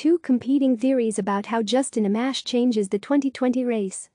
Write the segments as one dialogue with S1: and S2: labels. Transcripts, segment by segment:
S1: two competing theories about how Justin Amash changes the 2020 race.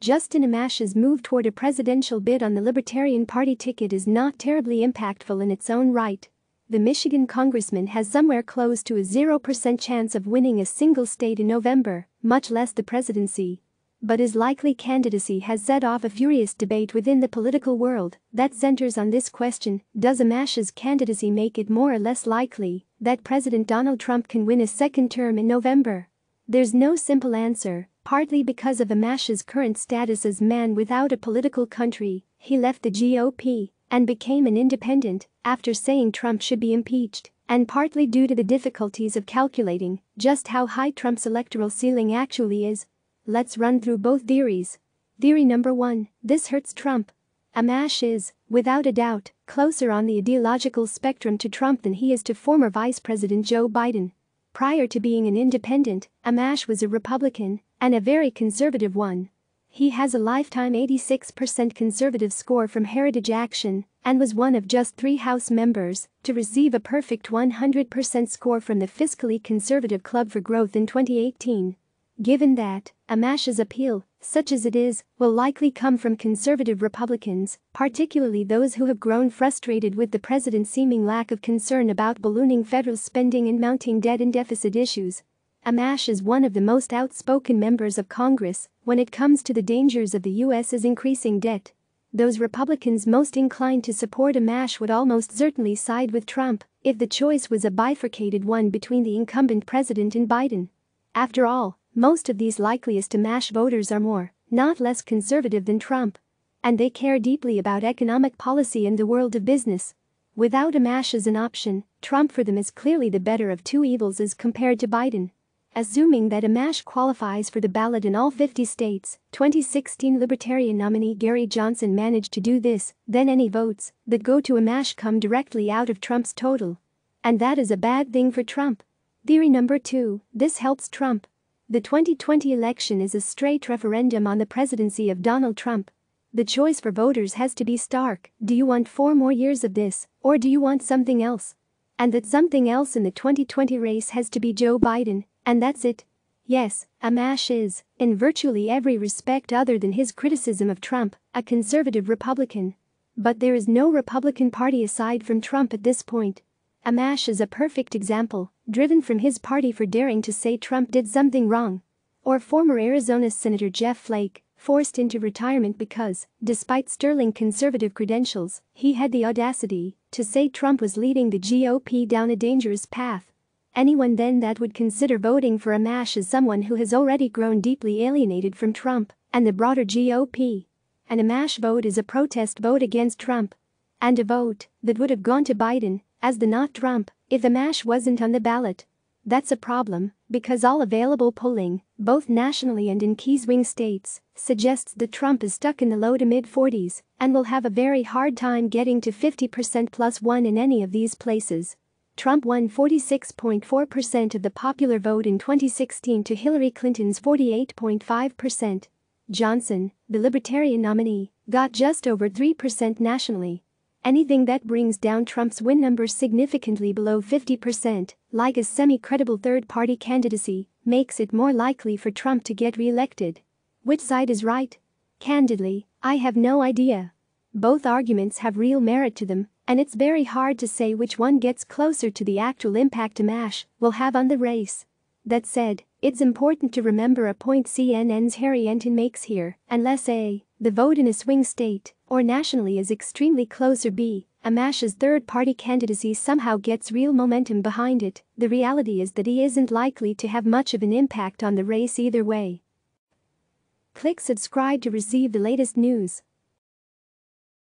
S1: Justin Amash's move toward a presidential bid on the Libertarian Party ticket is not terribly impactful in its own right. The Michigan congressman has somewhere close to a 0% chance of winning a single state in November, much less the presidency but his likely candidacy has set off a furious debate within the political world that centers on this question, does Amash's candidacy make it more or less likely that President Donald Trump can win a second term in November? There's no simple answer, partly because of Amash's current status as man without a political country, he left the GOP and became an independent after saying Trump should be impeached, and partly due to the difficulties of calculating just how high Trump's electoral ceiling actually is Let's run through both theories. Theory number one, this hurts Trump. Amash is, without a doubt, closer on the ideological spectrum to Trump than he is to former Vice President Joe Biden. Prior to being an independent, Amash was a Republican, and a very conservative one. He has a lifetime 86% conservative score from Heritage Action and was one of just three House members to receive a perfect 100% score from the Fiscally Conservative Club for Growth in 2018. Given that, Amash's appeal, such as it is, will likely come from conservative Republicans, particularly those who have grown frustrated with the president's seeming lack of concern about ballooning federal spending and mounting debt and deficit issues. Amash is one of the most outspoken members of Congress when it comes to the dangers of the U.S.'s increasing debt. Those Republicans most inclined to support Amash would almost certainly side with Trump if the choice was a bifurcated one between the incumbent president and Biden. After all, most of these likeliest to mash voters are more, not less conservative than Trump. And they care deeply about economic policy and the world of business. Without a mash as an option, Trump for them is clearly the better of two evils as compared to Biden. Assuming that a mash qualifies for the ballot in all 50 states, 2016 Libertarian nominee Gary Johnson managed to do this, then any votes that go to a mash come directly out of Trump's total. And that is a bad thing for Trump. Theory number two this helps Trump. The 2020 election is a straight referendum on the presidency of Donald Trump. The choice for voters has to be stark do you want four more years of this, or do you want something else? And that something else in the 2020 race has to be Joe Biden, and that's it. Yes, Amash is, in virtually every respect other than his criticism of Trump, a conservative Republican. But there is no Republican Party aside from Trump at this point. Amash is a perfect example, driven from his party for daring to say Trump did something wrong. Or former Arizona Senator Jeff Flake, forced into retirement because, despite sterling conservative credentials, he had the audacity to say Trump was leading the GOP down a dangerous path. Anyone then that would consider voting for Amash is someone who has already grown deeply alienated from Trump and the broader GOP. An Amash vote is a protest vote against Trump. And a vote that would have gone to Biden as the not Trump if the MASH wasn't on the ballot. That's a problem, because all available polling, both nationally and in key swing states, suggests that Trump is stuck in the low to mid 40s and will have a very hard time getting to 50% plus one in any of these places. Trump won 46.4% of the popular vote in 2016 to Hillary Clinton's 48.5%. Johnson, the Libertarian nominee, got just over 3% nationally Anything that brings down Trump's win numbers significantly below 50%, like a semi-credible third-party candidacy, makes it more likely for Trump to get re-elected. Which side is right? Candidly, I have no idea. Both arguments have real merit to them, and it's very hard to say which one gets closer to the actual impact a MASH will have on the race. That said, it's important to remember a point CNN's Harry Enton makes here, unless A, the vote in a swing state, or nationally is extremely close or b, Amash's third-party candidacy somehow gets real momentum behind it, the reality is that he isn't likely to have much of an impact on the race either way. Click subscribe to receive the latest news.